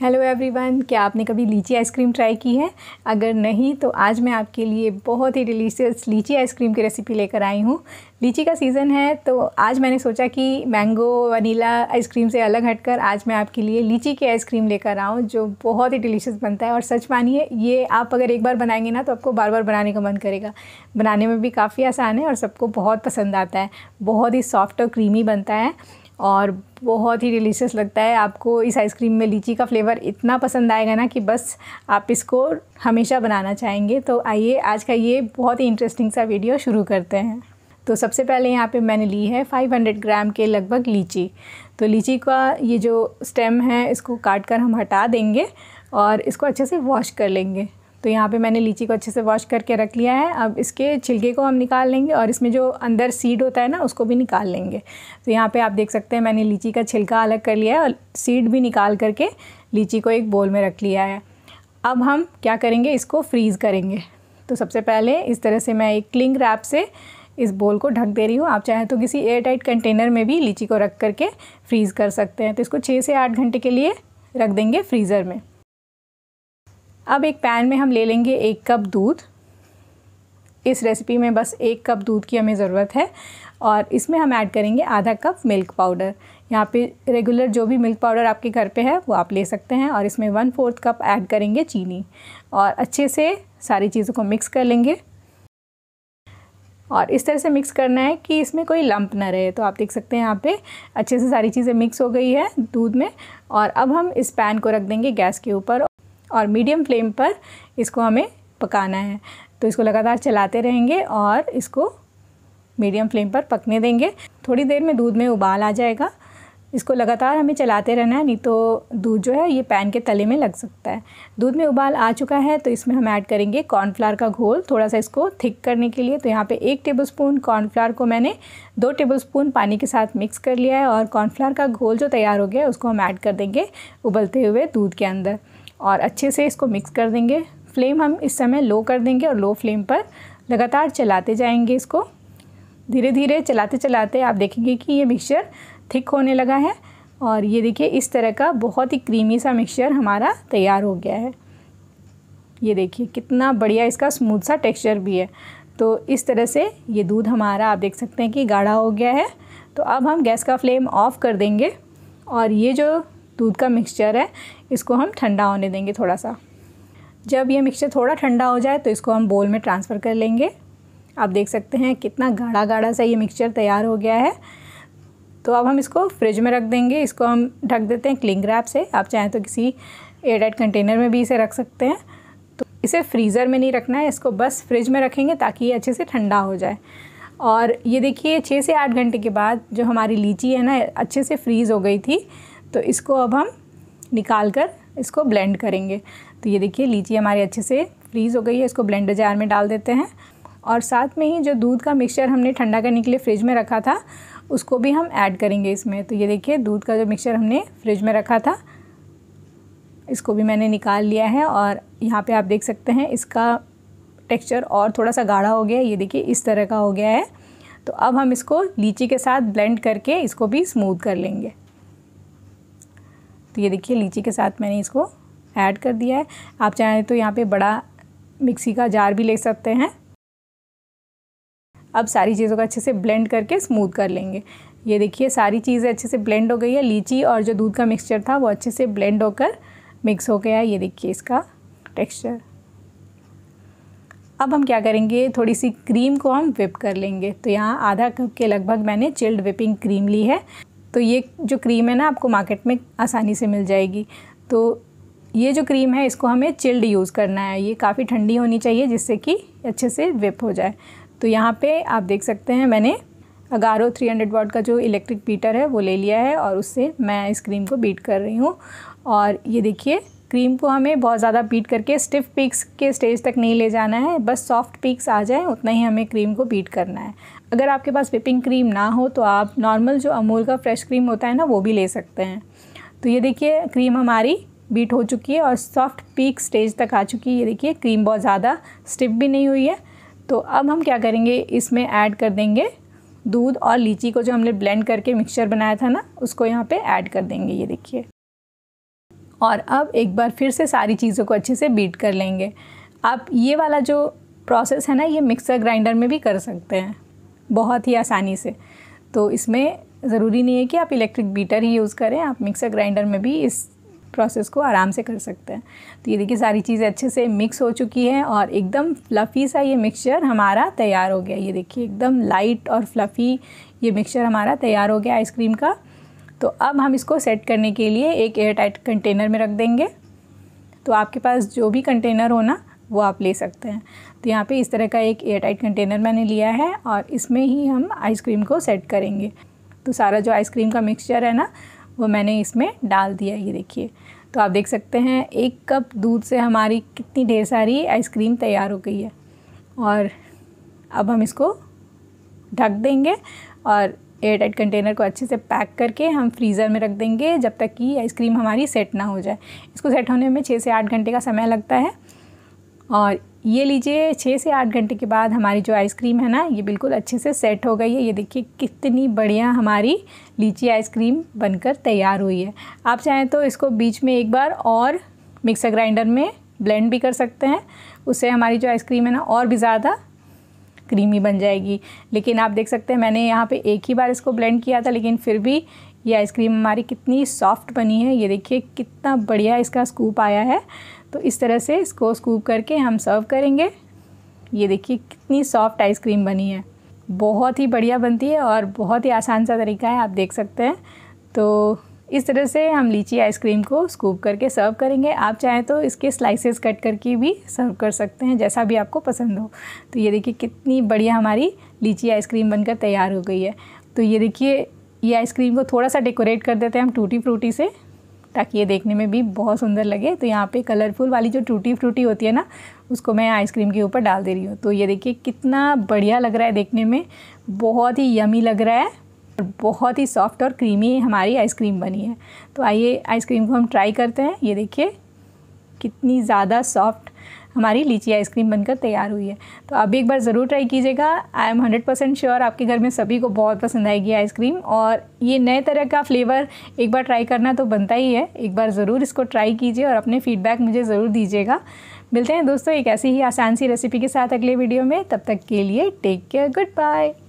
hello everyone क्या आपने कभी लीची आइसक्रीम ट्राई की है अगर नहीं तो आज मैं आपके लिए बहुत ही डिलीशियस लीची आइसक्रीम की रेसिपी लेकर आई हूँ लीची का सीज़न है तो आज मैंने सोचा कि मैंगो वनीला आइसक्रीम से अलग हटकर आज मैं आपके लिए लीची की आइसक्रीम लेकर आऊँ जो बहुत ही डिलीशियस बनता है और सच मानिए ये आप अगर एक बार बनाएंगे ना तो आपको बार बार बनाने का मन करेगा बनाने में भी काफ़ी आसान है और सबको बहुत पसंद आता है बहुत ही सॉफ्ट और क्रीमी बनता है और बहुत ही डिलीशियस लगता है आपको इस आइसक्रीम में लीची का फ्लेवर इतना पसंद आएगा ना कि बस आप इसको हमेशा बनाना चाहेंगे तो आइए आज का ये बहुत ही इंटरेस्टिंग सा वीडियो शुरू करते हैं तो सबसे पहले यहाँ पे मैंने ली है 500 ग्राम के लगभग लीची तो लीची का ये जो स्टेम है इसको काट कर हम हटा देंगे और इसको अच्छे से वॉश कर लेंगे तो यहाँ पे मैंने लीची को अच्छे से वॉश करके रख लिया है अब इसके छिलके को हम निकाल लेंगे और इसमें जो अंदर सीड होता है ना उसको भी निकाल लेंगे तो यहाँ पे आप देख सकते हैं मैंने लीची का छिलका अलग कर लिया है और सीड भी निकाल करके लीची को एक बोल में रख लिया है अब हम क्या करेंगे इसको फ्रीज़ करेंगे तो सबसे पहले इस तरह से मैं एक क्लिंग रैप से इस बोल को ढक दे रही हूँ आप चाहें तो किसी एयर टाइट कंटेनर में भी लीची को रख करके फ्रीज़ कर सकते हैं तो इसको छः से आठ घंटे के लिए रख देंगे फ्रीज़र में अब एक पैन में हम ले लेंगे एक कप दूध इस रेसिपी में बस एक कप दूध की हमें ज़रूरत है और इसमें हम ऐड करेंगे आधा कप मिल्क पाउडर यहाँ पे रेगुलर जो भी मिल्क पाउडर आपके घर पे है वो आप ले सकते हैं और इसमें वन फोर्थ कप ऐड करेंगे चीनी और अच्छे से सारी चीज़ों को मिक्स कर लेंगे और इस तरह से मिक्स करना है कि इसमें कोई लंप ना रहे तो आप देख सकते हैं यहाँ पे अच्छे से सारी चीज़ें मिक्स हो गई है दूध में और अब हम इस पैन को रख देंगे गैस के ऊपर और मीडियम फ्लेम पर इसको हमें पकाना है तो इसको लगातार चलाते रहेंगे और इसको मीडियम फ्लेम पर पकने देंगे थोड़ी देर में दूध में उबाल आ जाएगा इसको लगातार हमें चलाते रहना है नहीं तो दूध जो है ये पैन के तले में लग सकता है दूध में उबाल आ चुका है तो इसमें हम ऐड करेंगे कॉर्नफ्लावर का घोल थोड़ा सा इसको थिक करने के लिए तो यहाँ पे एक टेबलस्पून कॉर्नफ्लावर को मैंने दो टेबलस्पून पानी के साथ मिक्स कर लिया है और कॉर्नफ्लावर का घोल जो तैयार हो गया उसको हम ऐड कर देंगे उबलते हुए दूध के अंदर और अच्छे से इसको मिक्स कर देंगे फ्लेम हम इस समय लो कर देंगे और लो फ्लेम पर लगातार चलाते जाएंगे इसको धीरे धीरे चलाते चलाते आप देखेंगे कि ये मिक्सचर थिक होने लगा है और ये देखिए इस तरह का बहुत ही क्रीमी सा मिक्सचर हमारा तैयार हो गया है ये देखिए कितना बढ़िया इसका स्मूथ सा टेक्सचर भी है तो इस तरह से ये दूध हमारा आप देख सकते हैं कि गाढ़ा हो गया है तो अब हम गैस का फ्लेम ऑफ़ कर देंगे और ये जो दूध का मिक्सचर है इसको हम ठंडा होने देंगे थोड़ा सा जब ये मिक्सचर थोड़ा ठंडा हो जाए तो इसको हम बोल में ट्रांसफ़र कर लेंगे आप देख सकते हैं कितना गाढ़ा गाढ़ा सा ये मिक्सचर तैयार हो गया है तो अब हम इसको फ्रिज में रख देंगे इसको हम ढक देते हैं क्लिंग रैप से आप चाहें तो किसी एयरटाइट कंटेनर में भी इसे रख सकते हैं तो इसे फ्रीज़र में नहीं रखना है इसको बस फ्रिज में रखेंगे ताकि ये अच्छे से ठंडा हो जाए और ये देखिए छः से आठ घंटे के बाद जो हमारी लीची है ना अच्छे से फ्रीज़ हो गई थी तो इसको अब हम निकाल कर इसको ब्लेंड करेंगे तो ये देखिए लीची हमारी अच्छे से फ्रीज़ हो गई है इसको ब्लेंडर जार में डाल देते हैं और साथ में ही जो दूध का मिक्सचर हमने ठंडा करने के लिए फ्रिज में रखा था उसको भी हम ऐड करेंगे इसमें तो ये देखिए दूध का जो मिक्सचर हमने फ्रिज में रखा था इसको भी मैंने निकाल लिया है और यहाँ पे आप देख सकते हैं इसका टेक्सचर और थोड़ा सा गाढ़ा हो गया है ये देखिए इस तरह का हो गया है तो अब हम इसको लीची के साथ ब्लेंड करके इसको भी स्मूथ कर लेंगे तो ये देखिए लीची के साथ मैंने इसको ऐड कर दिया है आप चाहें तो यहाँ पे बड़ा मिक्सी का जार भी ले सकते हैं अब सारी चीज़ों को अच्छे से ब्लेंड करके स्मूथ कर लेंगे ये देखिए सारी चीज़ें अच्छे से ब्लेंड हो गई है लीची और जो दूध का मिक्सचर था वो अच्छे से ब्लेंड होकर मिक्स हो गया है ये देखिए इसका टेक्स्चर अब हम क्या करेंगे थोड़ी सी क्रीम को हम विप कर लेंगे तो यहाँ आधा कप के लगभग मैंने चिल्ड विपिंग क्रीम ली है तो ये जो क्रीम है ना आपको मार्केट में आसानी से मिल जाएगी तो ये जो क्रीम है इसको हमें चिल्ड यूज़ करना है ये काफ़ी ठंडी होनी चाहिए जिससे कि अच्छे से विप हो जाए तो यहाँ पे आप देख सकते हैं मैंने अगारो 300 हंड्रेड वॉट का जो इलेक्ट्रिक बीटर है वो ले लिया है और उससे मैं इस क्रीम को बीट कर रही हूँ और ये देखिए क्रीम को हमें बहुत ज़्यादा बीट करके स्टिफ पीक्स के स्टेज तक नहीं ले जाना है बस सॉफ्ट पीक्स आ जाए उतना ही हमें क्रीम को बीट करना है अगर आपके पास विपिंग क्रीम ना हो तो आप नॉर्मल जो अमूल का फ्रेश क्रीम होता है ना वो भी ले सकते हैं तो ये देखिए क्रीम हमारी बीट हो चुकी है और सॉफ्ट पीक स्टेज तक आ चुकी है ये देखिए क्रीम बहुत ज़्यादा स्टिप भी नहीं हुई है तो अब हम क्या करेंगे इसमें ऐड कर देंगे दूध और लीची को जो हमने ब्लेंड करके मिक्सचर बनाया था ना उसको यहाँ पे ऐड कर देंगे ये देखिए और अब एक बार फिर से सारी चीज़ों को अच्छे से बीट कर लेंगे आप ये वाला जो प्रोसेस है ना ये मिक्सर ग्राइंडर में भी कर सकते हैं बहुत ही आसानी से तो इसमें ज़रूरी नहीं है कि आप इलेक्ट्रिक बीटर ही यूज़ करें आप मिक्सर ग्राइंडर में भी इस प्रोसेस को आराम से कर सकते हैं तो ये देखिए सारी चीज़ें अच्छे से मिक्स हो चुकी हैं और एकदम फ्लफ़ी सा ये मिक्सचर हमारा तैयार हो गया ये देखिए एकदम लाइट और फ्लफ़ी ये मिक्सचर हमारा तैयार हो गया आइसक्रीम का तो अब हम इसको सेट करने के लिए एक एयर टाइट कंटेनर में रख देंगे तो आपके पास जो भी कंटेनर हो ना वो आप ले सकते हैं तो यहाँ पे इस तरह का एक एयर टाइट कंटेनर मैंने लिया है और इसमें ही हम आइसक्रीम को सेट करेंगे तो सारा जो आइसक्रीम का मिक्सचर है ना वो मैंने इसमें डाल दिया ये देखिए तो आप देख सकते हैं एक कप दूध से हमारी कितनी ढेर सारी आइसक्रीम तैयार हो गई है और अब हम इसको ढक देंगे और एयर टाइट कंटेनर को अच्छे से पैक करके हम फ्रीज़र में रख देंगे जब तक कि आइसक्रीम हमारी सेट ना हो जाए इसको सेट होने में छः से आठ घंटे का समय लगता है और ये लीजिए छः से आठ घंटे के बाद हमारी जो आइसक्रीम है ना ये बिल्कुल अच्छे से सेट हो गई है ये देखिए कितनी बढ़िया हमारी लीची आइसक्रीम बनकर तैयार हुई है आप चाहें तो इसको बीच में एक बार और मिक्सर ग्राइंडर में ब्लेंड भी कर सकते हैं उससे हमारी जो आइसक्रीम है ना और भी ज़्यादा क्रीमी बन जाएगी लेकिन आप देख सकते हैं मैंने यहाँ पर एक ही बार इसको ब्लेंड किया था लेकिन फिर भी ये आइसक्रीम हमारी कितनी सॉफ्ट बनी है ये देखिए कितना बढ़िया इसका स्कूप आया है तो इस तरह से इसको स्कूप करके हम सर्व करेंगे ये देखिए कितनी सॉफ्ट आइसक्रीम बनी है बहुत ही बढ़िया बनती है और बहुत ही आसान सा तरीका है आप देख सकते हैं तो इस तरह से हम लीची आइसक्रीम को स्कूप करके सर्व करेंगे आप चाहें तो इसके स्लाइसेस कट करके भी सर्व कर सकते हैं जैसा भी आपको पसंद हो तो ये देखिए कितनी बढ़िया हमारी लीची आइसक्रीम बनकर तैयार हो गई है तो ये देखिए ये आइसक्रीम को थोड़ा सा डेकोरेट कर देते हैं हम टूटी फ्रूटी से ताकि ये देखने में भी बहुत सुंदर लगे तो यहाँ पे कलरफुल वाली जो टूटी फ्रूटी होती है ना उसको मैं आइसक्रीम के ऊपर डाल दे रही हूँ तो ये देखिए कितना बढ़िया लग रहा है देखने में बहुत ही यमी लग रहा है और बहुत ही सॉफ्ट और क्रीमी हमारी आइसक्रीम बनी है तो आइए आइसक्रीम को हम ट्राई करते हैं ये देखिए कितनी ज़्यादा सॉफ्ट हमारी लीची आइसक्रीम बनकर तैयार हुई है तो आप भी एक बार ज़रूर ट्राई कीजिएगा I am hundred percent sure आपके घर में सभी को बहुत पसंद आएगी आइसक्रीम और ये नए तरह का फ्लेवर एक बार ट्राई करना तो बनता ही है एक बार ज़रूर इसको ट्राई कीजिए और अपने फीडबैक मुझे ज़रूर दीजिएगा मिलते हैं दोस्तों एक ऐसी ही आसान सी रेसिपी के साथ अगले वीडियो में तब तक के लिए टेक केयर गुड बाय